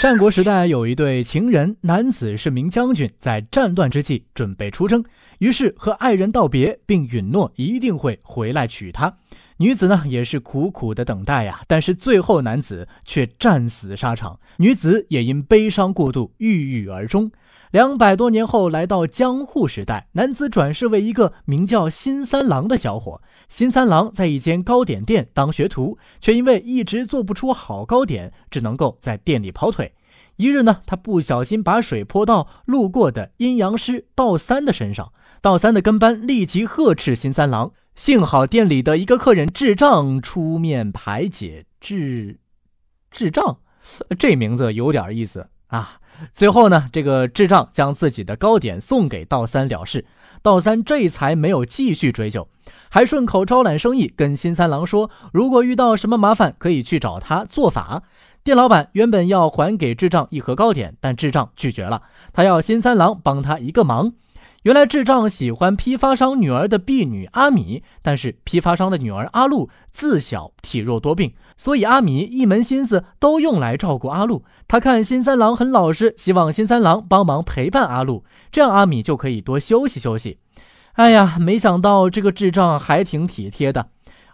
战国时代有一对情人，男子是名将军，在战乱之际准备出征，于是和爱人道别，并允诺一定会回来娶她。女子呢也是苦苦的等待呀，但是最后男子却战死沙场，女子也因悲伤过度郁郁而终。两百多年后来到江户时代，男子转世为一个名叫新三郎的小伙。新三郎在一间糕点店当学徒，却因为一直做不出好糕点，只能够在店里跑腿。一日呢，他不小心把水泼到路过的阴阳师道三的身上，道三的跟班立即呵斥新三郎。幸好店里的一个客人智障出面排解智，智障，这名字有点意思啊。最后呢，这个智障将自己的糕点送给道三了事，道三这才没有继续追究，还顺口招揽生意，跟新三郎说，如果遇到什么麻烦，可以去找他做法。店老板原本要还给智障一盒糕点，但智障拒绝了。他要新三郎帮他一个忙。原来智障喜欢批发商女儿的婢女阿米，但是批发商的女儿阿露自小体弱多病，所以阿米一门心思都用来照顾阿露。他看新三郎很老实，希望新三郎帮忙陪伴阿露，这样阿米就可以多休息休息。哎呀，没想到这个智障还挺体贴的。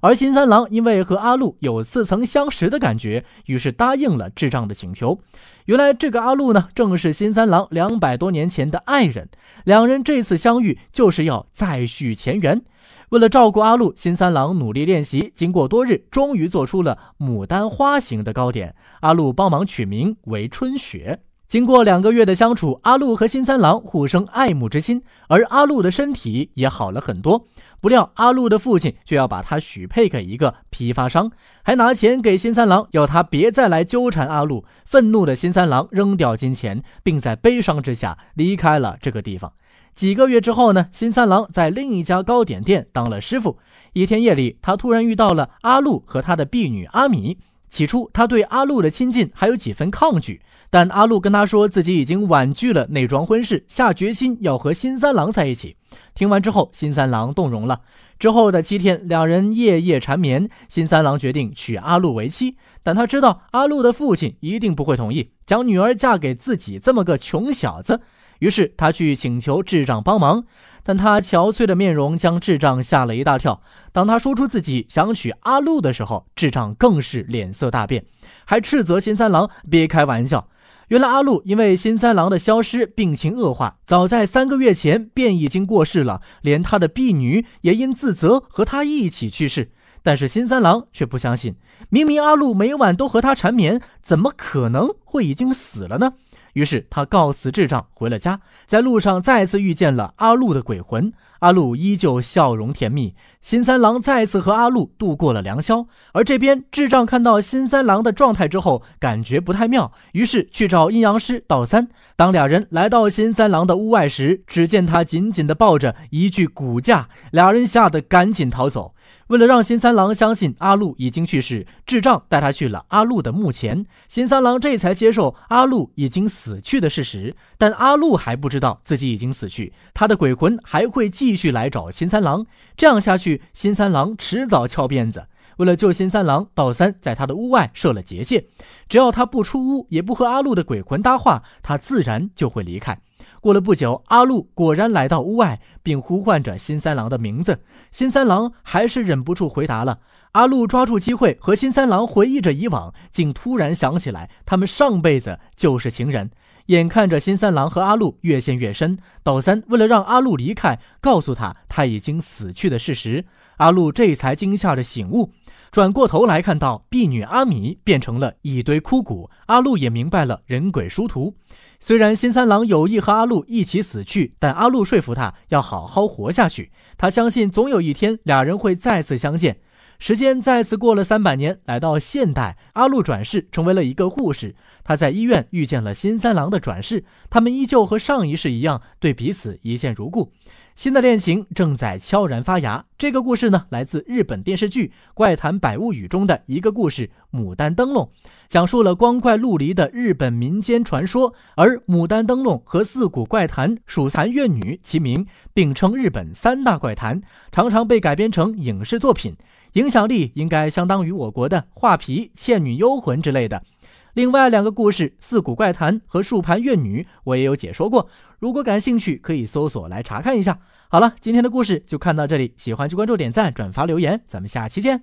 而新三郎因为和阿禄有似曾相识的感觉，于是答应了智障的请求。原来这个阿禄呢，正是新三郎两百多年前的爱人，两人这次相遇就是要再续前缘。为了照顾阿禄，新三郎努力练习，经过多日，终于做出了牡丹花形的糕点。阿禄帮忙取名为春雪。经过两个月的相处，阿禄和新三郎互生爱慕之心，而阿禄的身体也好了很多。不料阿禄的父亲却要把他许配给一个批发商，还拿钱给新三郎，要他别再来纠缠阿禄。愤怒的新三郎扔掉金钱，并在悲伤之下离开了这个地方。几个月之后呢，新三郎在另一家糕点店当了师傅。一天夜里，他突然遇到了阿禄和他的婢女阿米。起初，他对阿露的亲近还有几分抗拒，但阿露跟他说自己已经婉拒了那桩婚事，下决心要和新三郎在一起。听完之后，新三郎动容了。之后的七天，两人夜夜缠绵。新三郎决定娶阿露为妻，但他知道阿露的父亲一定不会同意将女儿嫁给自己这么个穷小子。于是他去请求智障帮忙，但他憔悴的面容将智障吓了一大跳。当他说出自己想娶阿露的时候，智障更是脸色大变，还斥责新三郎别开玩笑。原来阿禄因为新三郎的消失，病情恶化，早在三个月前便已经过世了。连他的婢女也因自责和他一起去世。但是新三郎却不相信，明明阿禄每晚都和他缠绵，怎么可能会已经死了呢？于是他告辞智障回了家，在路上再次遇见了阿路的鬼魂，阿路依旧笑容甜蜜，新三郎再次和阿路度过了良宵。而这边智障看到新三郎的状态之后，感觉不太妙，于是去找阴阳师道三。当俩人来到新三郎的屋外时，只见他紧紧地抱着一具骨架，俩人吓得赶紧逃走。为了让新三郎相信阿露已经去世，智障带他去了阿露的墓前，新三郎这才接受阿露已经死去的事实。但阿露还不知道自己已经死去，他的鬼魂还会继续来找新三郎。这样下去，新三郎迟早翘辫子。为了救新三郎，道三在他的屋外设了结界，只要他不出屋，也不和阿露的鬼魂搭话，他自然就会离开。过了不久，阿路果然来到屋外，并呼唤着新三郎的名字。新三郎还是忍不住回答了。阿路抓住机会和新三郎回忆着以往，竟突然想起来他们上辈子就是情人。眼看着新三郎和阿路越陷越深，刀三为了让阿路离开，告诉他他已经死去的事实，阿路这才惊吓着醒悟，转过头来看到婢女阿米变成了一堆枯骨，阿路也明白了人鬼殊途。虽然新三郎有意和阿禄一起死去，但阿禄说服他要好好活下去。他相信总有一天，俩人会再次相见。时间再次过了三百年，来到现代，阿禄转世成为了一个护士。他在医院遇见了新三郎的转世，他们依旧和上一世一样，对彼此一见如故。新的恋情正在悄然发芽。这个故事呢，来自日本电视剧《怪谈百物语》中的一个故事《牡丹灯笼》，讲述了光怪陆离的日本民间传说。而《牡丹灯笼》和《四谷怪谈》属残怨女齐名，并称日本三大怪谈，常常被改编成影视作品，影响力应该相当于我国的《画皮》《倩女幽魂》之类的。另外两个故事《四古怪谈》和《树盘怨女》，我也有解说过。如果感兴趣，可以搜索来查看一下。好了，今天的故事就看到这里。喜欢就关注、点赞、转发、留言，咱们下期见。